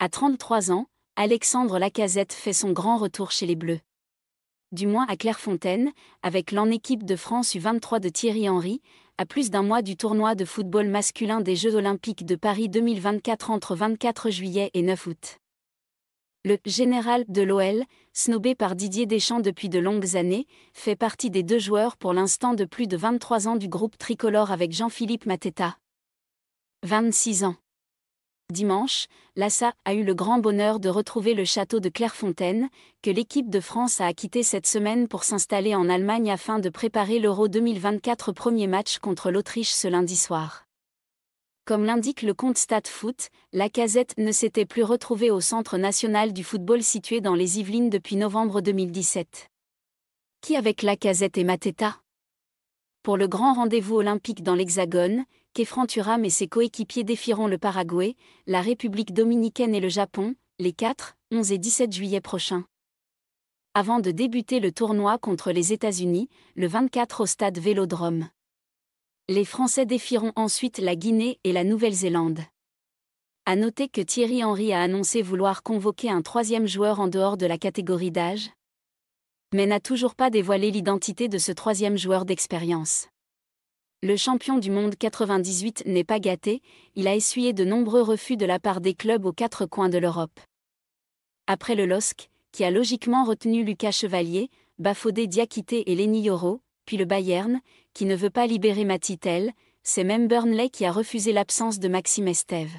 À 33 ans, Alexandre Lacazette fait son grand retour chez les Bleus. Du moins à Clairefontaine, avec l'en équipe de France U23 de Thierry Henry, à plus d'un mois du tournoi de football masculin des Jeux olympiques de Paris 2024 entre 24 juillet et 9 août. Le général de l'OL, snobé par Didier Deschamps depuis de longues années, fait partie des deux joueurs pour l'instant de plus de 23 ans du groupe tricolore avec Jean-Philippe Mateta. 26 ans. Dimanche, Lassa a eu le grand bonheur de retrouver le château de Clairefontaine, que l'équipe de France a acquitté cette semaine pour s'installer en Allemagne afin de préparer l'Euro 2024 premier match contre l'Autriche ce lundi soir. Comme l'indique le compte Foot, la casette ne s'était plus retrouvée au Centre national du football situé dans les Yvelines depuis novembre 2017. Qui avec la casette et Mateta Pour le grand rendez-vous olympique dans l'Hexagone, Kefran et ses coéquipiers défieront le Paraguay, la République dominicaine et le Japon, les 4, 11 et 17 juillet prochains. Avant de débuter le tournoi contre les États-Unis, le 24 au stade Vélodrome. Les Français défieront ensuite la Guinée et la Nouvelle-Zélande. À noter que Thierry Henry a annoncé vouloir convoquer un troisième joueur en dehors de la catégorie d'âge, mais n'a toujours pas dévoilé l'identité de ce troisième joueur d'expérience le champion du monde 98 n'est pas gâté, il a essuyé de nombreux refus de la part des clubs aux quatre coins de l'Europe. Après le LOSC, qui a logiquement retenu Lucas Chevalier, Bafodé Diakité et Lenny puis le Bayern, qui ne veut pas libérer Matitel, c'est même Burnley qui a refusé l'absence de Maxime Estève.